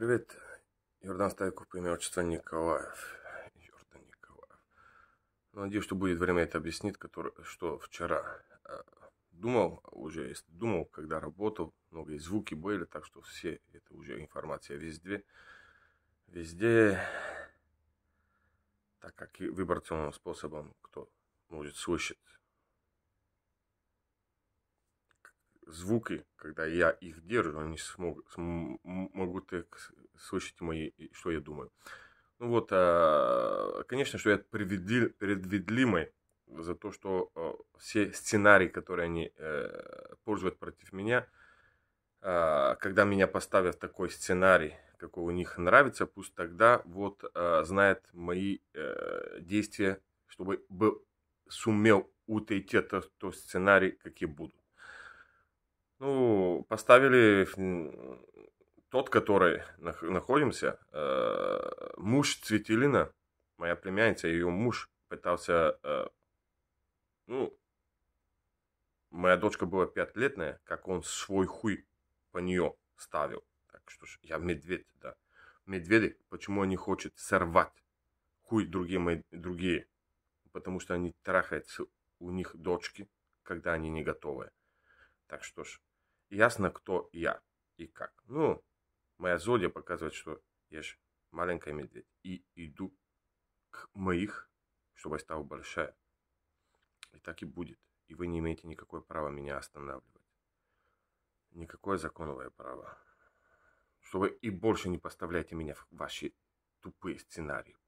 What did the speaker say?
Привет, Йордан Стайков по имени отчества Николаев. Йордан Николаев. Надеюсь, что будет время это объяснить, который, что вчера э, думал, а уже думал, когда работал, много звуки были, так что все, это уже информация везде. Везде, так как и выборным способом, кто может слышать звуки, когда я их держу, они смог, могут слышать мои, что я думаю. Ну вот, а, конечно, что я предвидлимый за то, что а, все сценарии, которые они э, пользуют против меня, а, когда меня поставят в такой сценарий, какой у них нравится, пусть тогда вот знает мои э, действия, чтобы был, сумел утейти тот, тот сценарий, какие будут. Ну, поставили тот, который находимся, э, муж Цветилина, моя племянница, ее муж пытался, э, ну, моя дочка была пятилетняя, как он свой хуй по нее ставил. Так что ж, я медведь, да. Медведи, почему они хотят сорвать хуй другие мои, другие? Потому что они трахаются у них дочки, когда они не готовы. Так что ж, ясно, кто я и как. Ну, моя зодия показывает, что я же маленькая медведь. И иду к моих, чтобы я стала большая. И так и будет. И вы не имеете никакое права меня останавливать. Никакое законовое право. Чтобы и больше не поставляйте меня в ваши тупые сценарии.